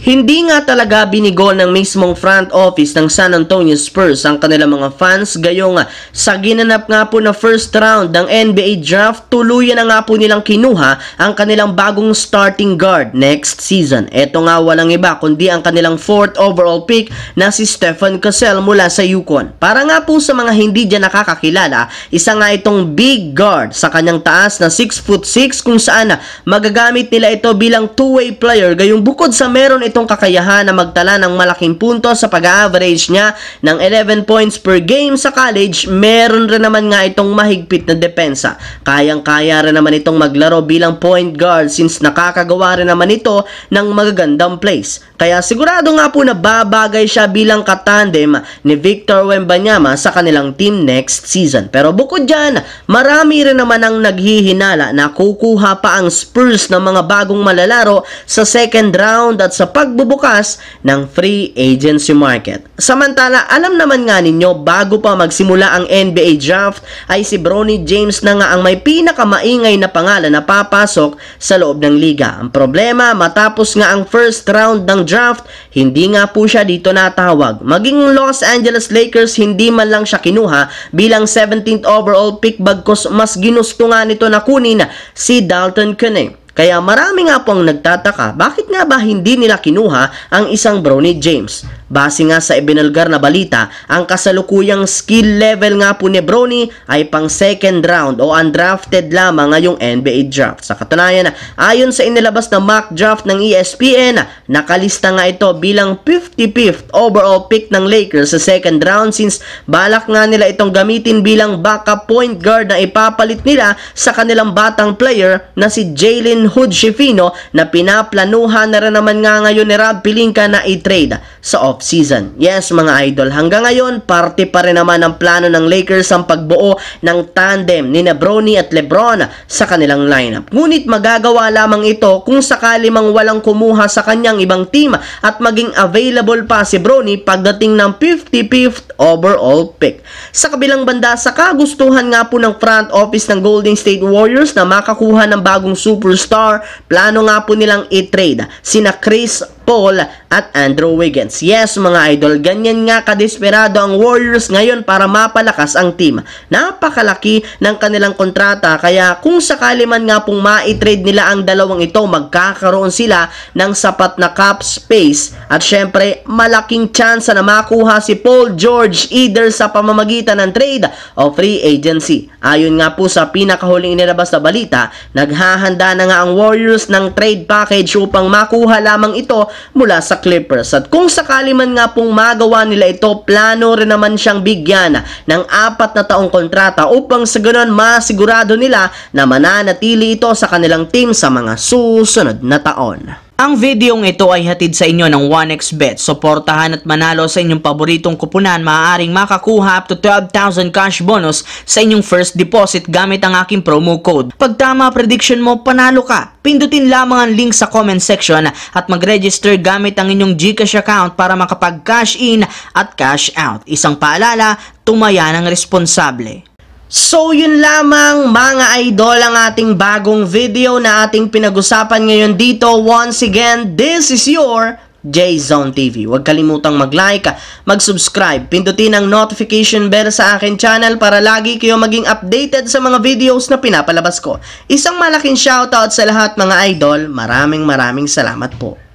Hindi nga talaga binigol ng mismong front office ng San Antonio Spurs ang kanilang mga fans gayong sa ginanap nga po na first round ng NBA draft tuluyan na nga po nilang kinuha ang kanilang bagong starting guard next season. Ito nga walang iba kundi ang kanilang fourth overall pick na si Stephen Cassell mula sa Yukon. Para nga po sa mga hindi dyan nakakakilala, isa nga itong big guard sa kanyang taas na 6 foot 6 kung saan magagamit nila ito bilang two-way player gayong bukod sa meron itong kakayahan na magtala ng malaking punto sa pag-average niya ng 11 points per game sa college, meron rin naman nga itong mahigpit na depensa. Kayang-kaya rin naman itong maglaro bilang point guard since nakakagawa rin naman ito ng magagandang plays. Kaya sigurado nga po na babagay siya bilang katandem ni Victor Wembanyama sa kanilang team next season. Pero bukod dyan, marami rin naman ang naghihinala na kukuha pa ang Spurs ng mga bagong malalaro sa second round at sa pagbubukas ng free agency market. Samantala, alam naman nga ninyo, bago pa magsimula ang NBA draft, ay si Bronny James na nga ang may pinakamaingay na pangalan na papasok sa loob ng liga. Ang problema, matapos nga ang first round ng draft, hindi nga po siya dito natawag. Maging Los Angeles Lakers, hindi man lang siya kinuha bilang 17th overall pick bagkos mas ginusto nga nito na kunin si Dalton Cunning. Kaya marami nga po ang nagtataka bakit nga ba hindi nila kinuha ang isang Brownie James. Base nga sa ibinalgar na balita, ang kasalukuyang skill level nga po ni Brony ay pang second round o undrafted lamang ngayong NBA draft. Sa katunayan, ayon sa inilabas na mock draft ng ESPN, nakalista nga ito bilang 55th overall pick ng Lakers sa second round since balak nga nila itong gamitin bilang backup point guard na ipapalit nila sa kanilang batang player na si Jalen Hood Shifino na pinaplanuhan na rin naman nga ngayon ni Rob Pelinka na i-trade sa off-season. Yes, mga idol, hanggang ngayon, parte pa rin naman ang plano ng Lakers ang pagbuo ng tandem ni Nebroni at Lebron sa kanilang lineup. Ngunit magagawa lamang ito kung sakali mang walang kumuha sa kanyang ibang team at maging available pa si Brony pagdating ng 50-50 overall pick. Sa kabilang banda, sa kagustuhan nga po ng front office ng Golden State Warriors na makakuha ng bagong superstar, plano nga po nilang i-trade sina Chris Paul at Andrew Wiggins. Yes, mga idol, ganyan nga kadesperado ang Warriors ngayon para mapalakas ang team. Napakalaki ng kanilang kontrata kaya kung sakali man nga pong ma-trade nila ang dalawang ito, magkakaroon sila ng sapat na cap space at syempre malaking chance na makuha si Paul George George Eder sa pamamagitan ng trade o free agency. Ayon nga po sa pinakahuling inilabas na balita, naghahanda na nga ang Warriors ng trade package upang makuha lamang ito mula sa Clippers. At kung sakali man nga pong magawa nila ito, plano rin naman siyang bigyan ng apat na taong kontrata upang sa ganun masigurado nila na mananatili ito sa kanilang team sa mga susunod na taon. Ang videong ito ay hatid sa inyo ng 1xBet. Suportahan at manalo sa inyong paboritong kupunan. Maaaring makakuha up to 12,000 cash bonus sa inyong first deposit gamit ang aking promo code. Pag tama prediction mo, panalo ka. Pindutin lamang ang link sa comment section at mag-register gamit ang inyong GCash account para makapag-cash in at cash out. Isang paalala, tumaya ng responsable. So yun lamang mga idol ang ating bagong video na ating pinag-usapan ngayon dito. Once again, this is your J-Zone TV. Huwag kalimutang mag-like, mag-subscribe, pindutin ang notification bell sa akin channel para lagi kayo maging updated sa mga videos na pinapalabas ko. Isang malaking shoutout sa lahat mga idol. Maraming maraming salamat po.